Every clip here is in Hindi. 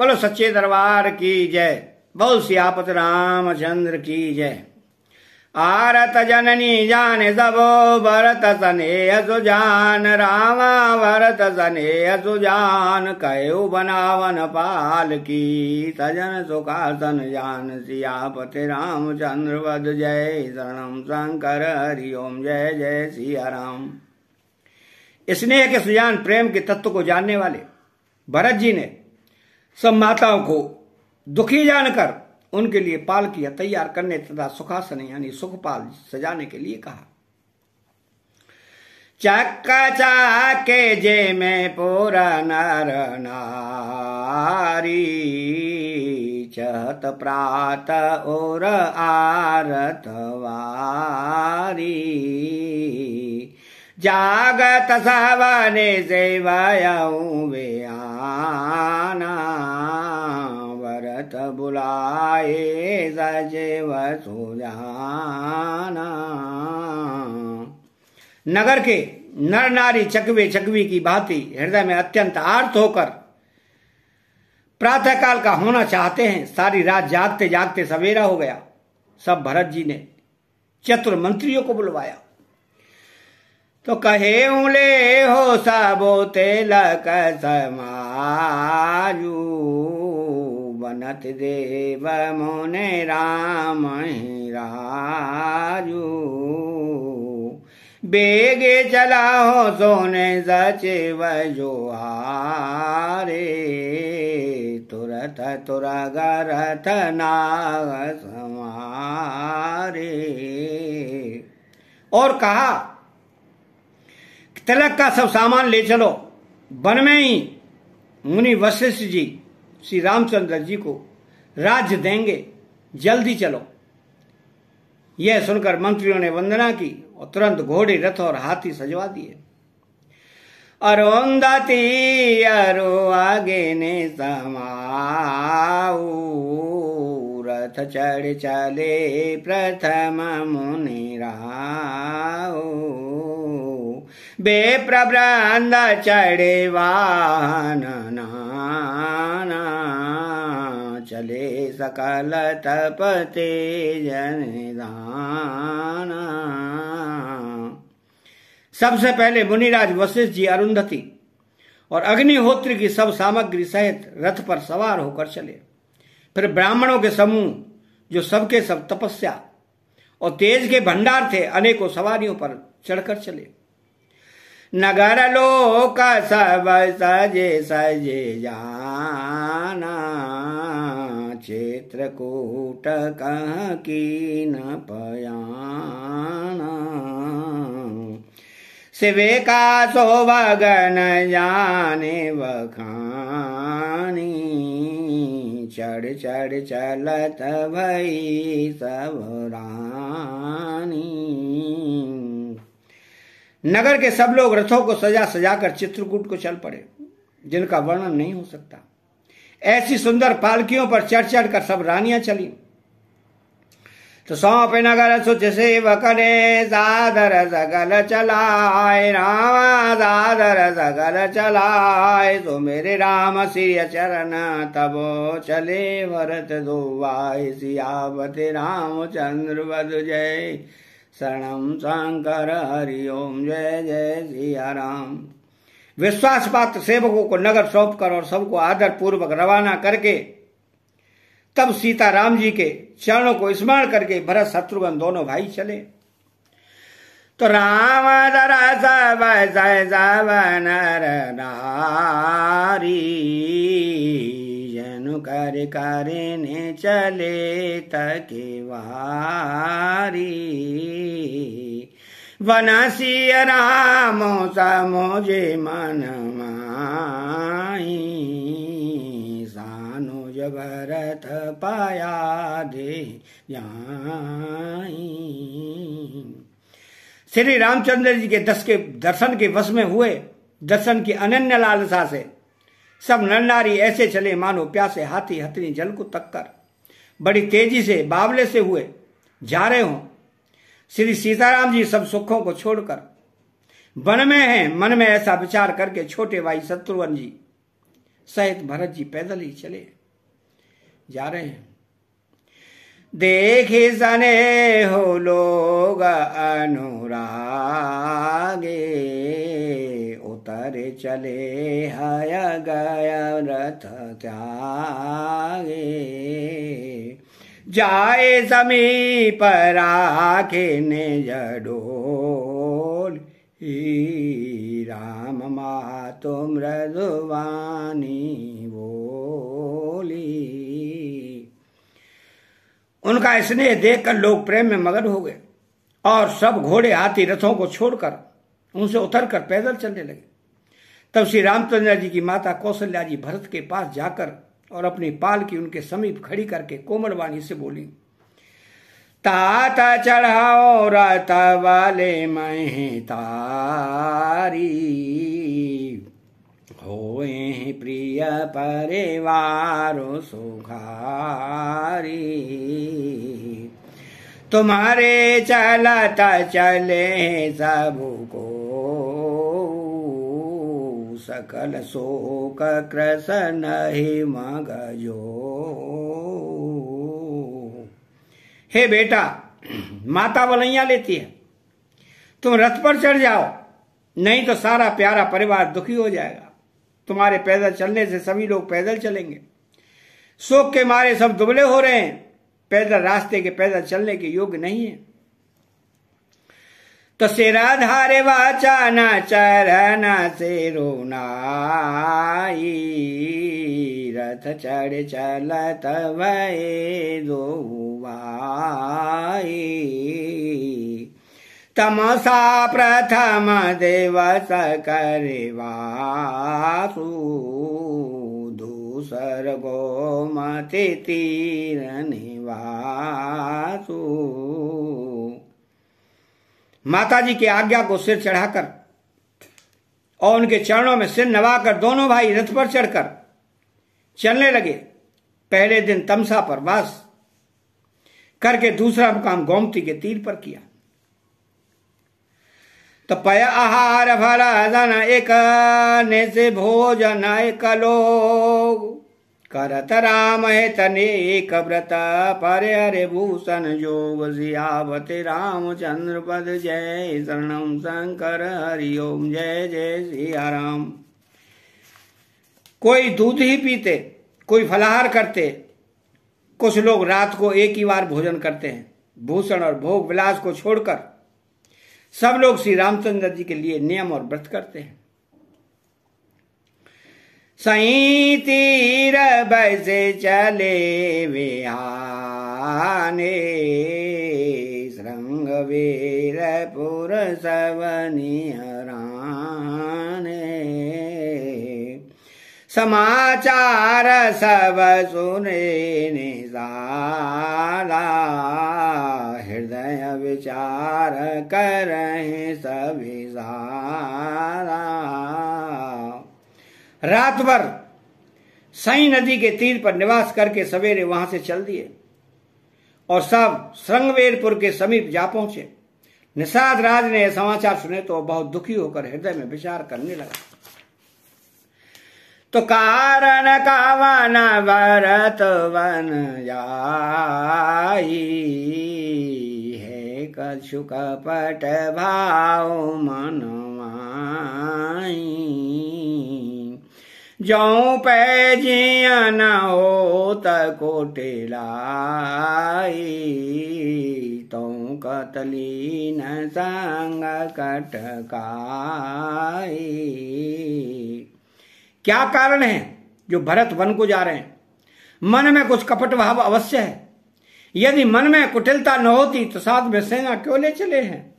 बोलो सच्चे दरबार की जय बहु सियापत रामचंद्र की जय आरत जननी जान सबो भरत सने सुजान रामा भरत सने सुजान कयो बनावन पाल की सजन सुखासन जान सियापत चंद्र वध जय शरणम शंकर हरिओम जय जय सिया राम स्नेह के सुजान प्रेम के तत्व को जानने वाले भरत जी ने सब माताओं को दुखी जानकर उनके लिए पालकियां तैयार करने तथा सुखासन यानी सुखपाल सजाने के लिए कहा चक्का चाके जे में पूरा नर नारी चत प्रात और आरत वारी जागत सहवाने सेवायाऊँ वे आरत बुलाए सजेव सुजाना नगर के नर नारी चकवे चकवी की भांति हृदय में अत्यंत आर्त होकर प्रातःकाल का होना चाहते हैं सारी रात जागते जागते सवेरा हो गया सब भरत जी ने चतुर मंत्रियों को बुलवाया तो कहे उले हो सबो तेल समाजू बनत देव मोने राम राजू बेगे चला हो सोने सचिव जो हे तुरथ तुर गरथ नाग समारे और कहा तिलक का सब सामान ले चलो वन में ही मुनि वशिष्ठ जी श्री रामचंद्र जी को राज्य देंगे जल्दी चलो यह सुनकर मंत्रियों ने वंदना की और तुरंत घोड़े रथ और हाथी सजवा दिए अरोंदती अरो आगे ने समाऊ रथ चढ़ चले प्रथम मुनि राऊ बेप्रब्रान्द चढ़े वानना चले सकल तपते दान सबसे पहले मुनिराज वशिष्ठ जी अरुंधति और अग्निहोत्र की सब सामग्री सहित रथ पर सवार होकर चले फिर ब्राह्मणों के समूह जो सबके सब तपस्या और तेज के भंडार थे अनेकों सवारियों पर चढ़कर चले नगर लोक सब सजे सजे जाना चित्रकूट कह की न पयाना शिवे का सोभगन जाने बखानी चढ़ चढ़ चलत भई सब रानी नगर के सब लोग रथों को सजा सजा कर चित्रकूट को चल पड़े जिनका वर्णन नहीं हो सकता ऐसी सुंदर पालकियों पर चढ़ चढ़ कर सब रानियां चली तो सौंप नगर सुच से ने सगल चलाए राम दादर सगल चलाए तो मेरे राम सिय चरण तब चले भरत दो सियावत राम चंद्र बद जय शरण शंकर हरि ओम जय जय सिया राम विश्वास पात्र सेवकों को नगर सौंप कर और सबको आदर पूर्वक रवाना करके तब सीता राम जी के चरणों को स्मरण करके भरत शत्रुघ्न दोनों भाई चले तो राम सब जय जब नारी कर करने चले तके वारी वनसी राम समझे मन मानो सानुज पाया दे श्री रामचंद्र जी के दस के दर्शन के वश में हुए दर्शन की अनन्य लालसा से सब नर नारी ऐसे चले मानो प्यासे हाथी हथनी जल को तक कर बड़ी तेजी से बावले से हुए जा रहे हों श्री सीताराम जी सब सुखों को छोड़कर वन में हैं मन में ऐसा विचार करके छोटे भाई शत्रुवन जी सहित भरत जी पैदल ही चले जा रहे हैं देखे सने हो लोग अनुरागे कर चले हाय गया रथ त्यागे जाए पर आखे ने जडो राम तुम मृदुवानी बोली उनका स्नेह देखकर लोग प्रेम में मगन हो गए और सब घोड़े हाथी रथों को छोड़कर उनसे उतरकर पैदल चलने लगे तब श्री रामचंद्र जी की माता कौशल्या जी भरत के पास जाकर और अपनी पाल की उनके समीप खड़ी करके कोमल वाणी से बोली ताता चढ़ाओ राता वाले मैं तारी हो प्रिय परिवार सुखारी तुम्हारे चलता चले सबको सकल शोक कृष्ण हे मगजो हे बेटा माता बलैया लेती है तुम रथ पर चढ़ जाओ नहीं तो सारा प्यारा परिवार दुखी हो जाएगा तुम्हारे पैदल चलने से सभी लोग पैदल चलेंगे शोक के मारे सब दुबले हो रहे हैं पैदल रास्ते के पैदल चलने के योग्य नहीं है तु सिराधारे वाचन चरन चिरुनायरथ चलत वै वाई तमसा प्रथम करिवासु दूसर गोमति वासु माता जी की आज्ञा को सिर चढ़ाकर और उनके चरणों में सिर नवाकर दोनों भाई रथ पर चढ़कर चलने लगे पहले दिन तमसा पर वास करके दूसरा मुकाम गोमती के तीर पर किया तो पय आहार भरा जाना एक भोजन एक लोग करत राम है तनेक व्रत पर हरे भूषण योग राम चंद्र पद जय शरण शंकर हरिओम जय जय सिया राम कोई दूध ही पीते कोई फलाहार करते कुछ लोग रात को एक ही बार भोजन करते हैं भूषण और भोग विलास को छोड़कर सब लोग श्री रामचंद्र जी के लिए नियम और व्रत करते हैं सही तीर बस चले विहाने श्रृंगवीर पुर सवनिहराने समाचार सब सुने निजाला हृदय विचार करहे सभी सारा रात भर सई नदी के तीर पर निवास करके सवेरे वहां से चल दिए और सब श्रृंगवेरपुर के समीप जा पहुंचे निषाद राज ने यह समाचार सुने तो बहुत दुखी होकर हृदय में विचार करने लगा तो कारण कावन भरत वन जाई है कछु कपट भाव मनवाई जऊ पै जिया न हो तक कोटे कतली न संग कटकाई क्या कारण है जो भरत वन को जा रहे हैं मन में कुछ कपट भाव अवश्य है यदि मन में कुटिलता न होती तो साथ में सेना क्यों ले चले हैं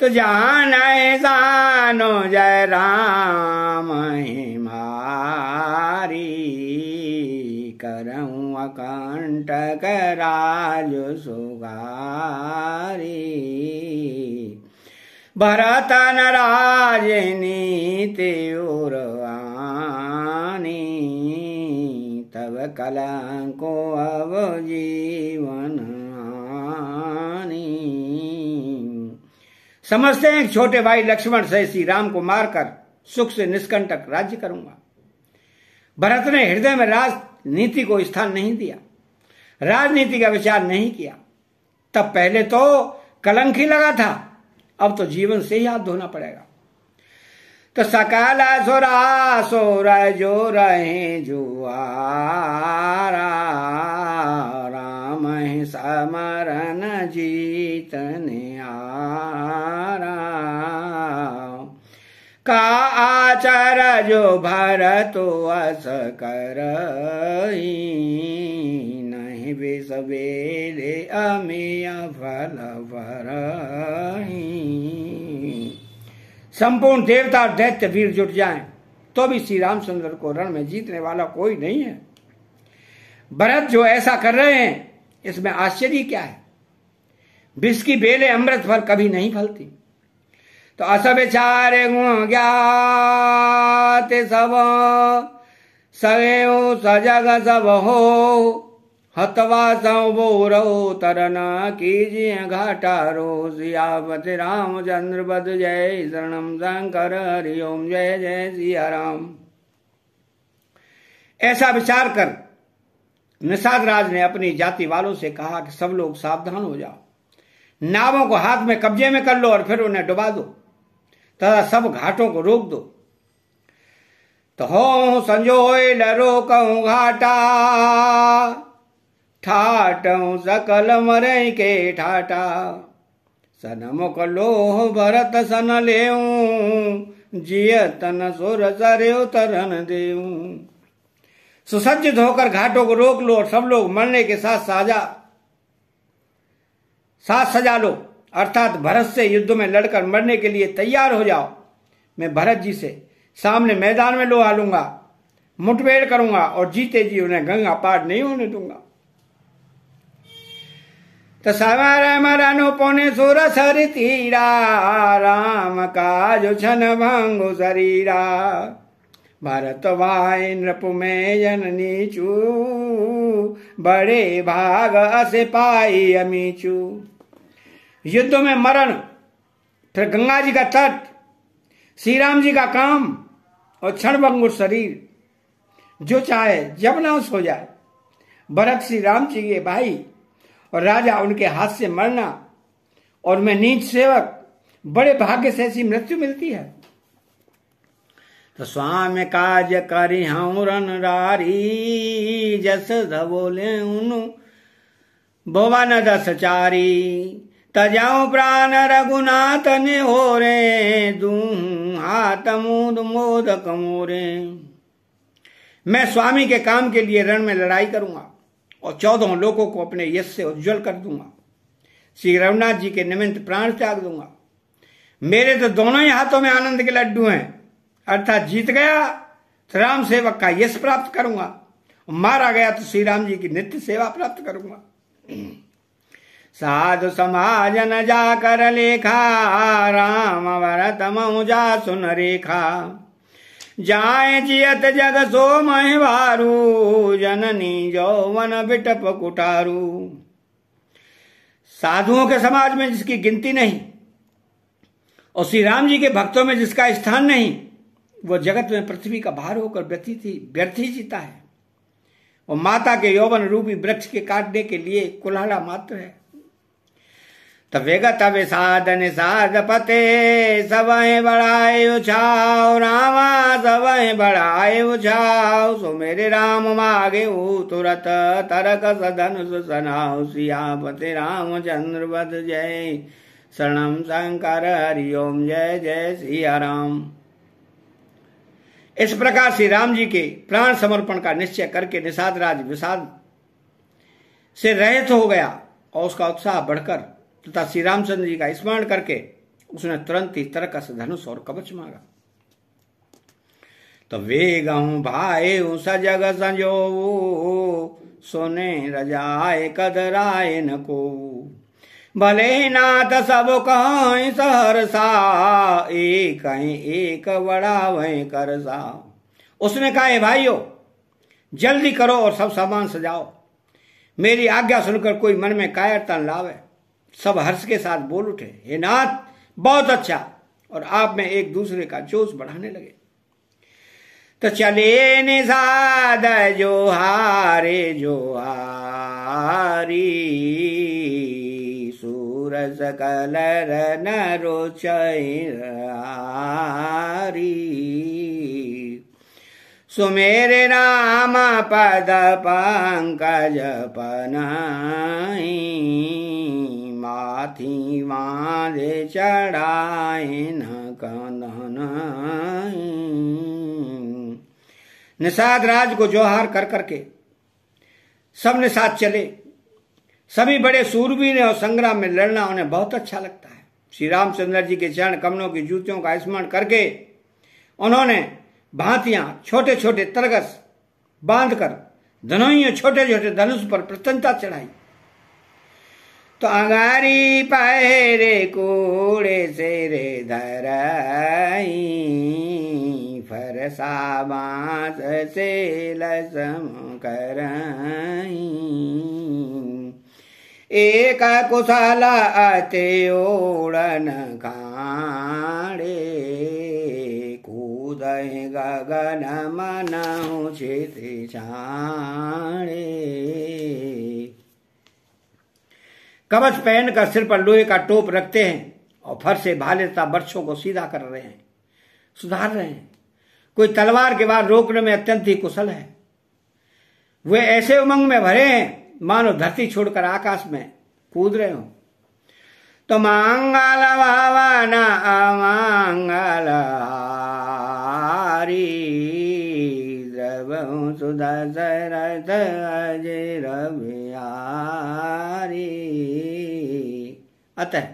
तो जान जानो जय राम हिमारी करऊँ अकंट कराज सुगारी भरतन राजनीति उर्वानी तब कला को अब जीवन समझते हैं छोटे भाई लक्ष्मण से श्री राम को मारकर सुख से निष्कंटक राज्य करूंगा भरत ने हृदय में राजनीति को स्थान नहीं दिया राजनीति का विचार नहीं किया तब पहले तो कलंक ही लगा था अब तो जीवन से ही हाथ धोना पड़ेगा तो सकाल सोरा सो रहे जो रहे आ राम समरन जीतने का आचार जो भरत अस कर नहीं बेसवेले अमेय फल भर संपूर्ण देवता दैत्य वीर जुट जाएं तो भी श्री रामचंद्र को रण में जीतने वाला कोई नहीं है भरत जो ऐसा कर रहे हैं इसमें आश्चर्य क्या है विष की बेले अमृत फल कभी नहीं फलती तो असविचार गुण ज्ञात सब सवे सजग सब हो हतवा सो रो तरना कीजिए घाटा रो सियापति राम चंद्र पद जय शरणम शंकर हरिओम जय जय सिया राम ऐसा विचार कर निषाद राज ने अपनी जाति वालों से कहा कि सब लोग सावधान हो जाओ नावों को हाथ में कब्जे में कर लो और फिर उन्हें डुबा दो तथा सब घाटों को रोक दो तो हो संजो लरो कहूं घाटा ठाट सकल मर के ठाटा सनमुख लोह भरत सन ले जियतन सुर सरे तरन देऊ सुसज्जित होकर घाटों को रोक लो और सब लोग मरने के साथ साझा साथ सजा लो अर्थात भरत से युद्ध में लड़कर मरने के लिए तैयार हो जाओ मैं भरत जी से सामने मैदान में लोहा लूंगा मुठभेड़ करूंगा और जीते जी उन्हें गंगा पार नहीं होने दूंगा तो सवार पौने पौने सर तीरा राम का जो छन भांगो शरीरा भरत वाय नृप में जन नीचू बड़े भाग अस पाई अमीचू युद्धों में मरण फिर गंगा जी का तट श्री राम जी का काम और क्षण भंगुर शरीर जो चाहे जब ना हो जाए भरत श्री राम जी के भाई और राजा उनके हाथ से मरना और मैं नीच सेवक बड़े भाग्य से ऐसी मृत्यु मिलती है तो स्वामी काज करी हूं रन रारी जस धबोले उन बोवा न दस चारी तजाऊ प्राण रघुनाथ हो रे दू हाथ मूद मोद कमोरे मैं स्वामी के काम के लिए रण में लड़ाई करूंगा और चौदह लोगों को अपने यश से उज्जवल कर दूंगा श्री रघुनाथ जी के निमित्त प्राण त्याग दूंगा मेरे तो दोनों ही हाथों में आनंद के लड्डू हैं अर्थात जीत गया तो राम सेवक का यश प्राप्त करूंगा मारा गया तो श्री राम जी की नित्य सेवा प्राप्त करूंगा साधु समाज न जा कर लेखा राम वरत मऊजा सुन रेखा जाए जियत जग सो महारू जननी जौवन बिटप कुटारू साधुओं के समाज में जिसकी गिनती नहीं और श्री राम जी के भक्तों में जिसका स्थान नहीं वो जगत में पृथ्वी का भार होकर व्यतीत ही व्यर्थी जीता है और माता के यौवन रूपी वृक्ष के काटने के लिए कुल्हाड़ा मात्र है तवेग तब साधन साध पते सब बढ़ाए उछाओ रामा सवय बढ़ाए उछाओ सो मेरे राम मागे तुरत तरक सदन सुसनाओ सिया पते राम चंद्र बद जय शरणम शंकर हरिओम जय जय सिया राम इस प्रकार श्री राम जी के प्राण समर्पण का निश्चय करके निषाद राज विषाद से रहित हो गया और उसका उत्साह बढ़कर तथा श्री रामचंद्र जी का स्मरण करके उसने तुरंत ही तर्कस धनुष और कवच मांगा तो वे गहू भाई सजग संजो सोने रजाए कदराए न को भले नाथ सब कहीं सहरसा एक एक बड़ा कर सा उसने कहा भाइयों जल्दी करो और सब सामान सजाओ मेरी आज्ञा सुनकर कोई मन में कायरता लावे सब हर्ष के साथ बोल उठे हे नाथ बहुत अच्छा और आप में एक दूसरे का जोश बढ़ाने लगे तो चले निषाद जो हारे जो हारी सूर सकल रो चैरी सुमेरे राम पद पंकज पनाई माथी वारे चढ़ाए न कनन निषाद राज को जोहार कर करके सब निषाद चले सभी बड़े सूरवीर और संग्राम में लड़ना उन्हें बहुत अच्छा लगता है श्री रामचंद्र जी के चरण कमलों की जूतियों का स्मरण करके उन्होंने भांतियां छोटे छोटे तरगस बांधकर धनोइयों छोटे छोटे धनुष पर प्रसन्नता चढ़ाई तगारी पाए रे कोड़े से रे धराई फरसा बांस से लसम कराई एक कुशल अति ओड़न खाड़े कूद गगन मन छित छाणे कवच पहन कर सिर पर लोहे का टोप रखते हैं और फर से भाले तथा बर्छों को सीधा कर रहे हैं सुधार रहे हैं कोई तलवार के बाद रोकने में अत्यंत ही कुशल है वे ऐसे उमंग में भरे हैं मानो धरती छोड़कर आकाश में कूद रहे हो तो मांगल भावना अमंगल हारी सुधा शरत अतः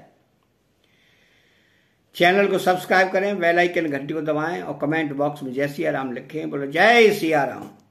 चैनल को सब्सक्राइब करें बेल आइकन घंटी को दबाएं और कमेंट बॉक्स में जय सिया राम लिखें बोलो जय सिया राम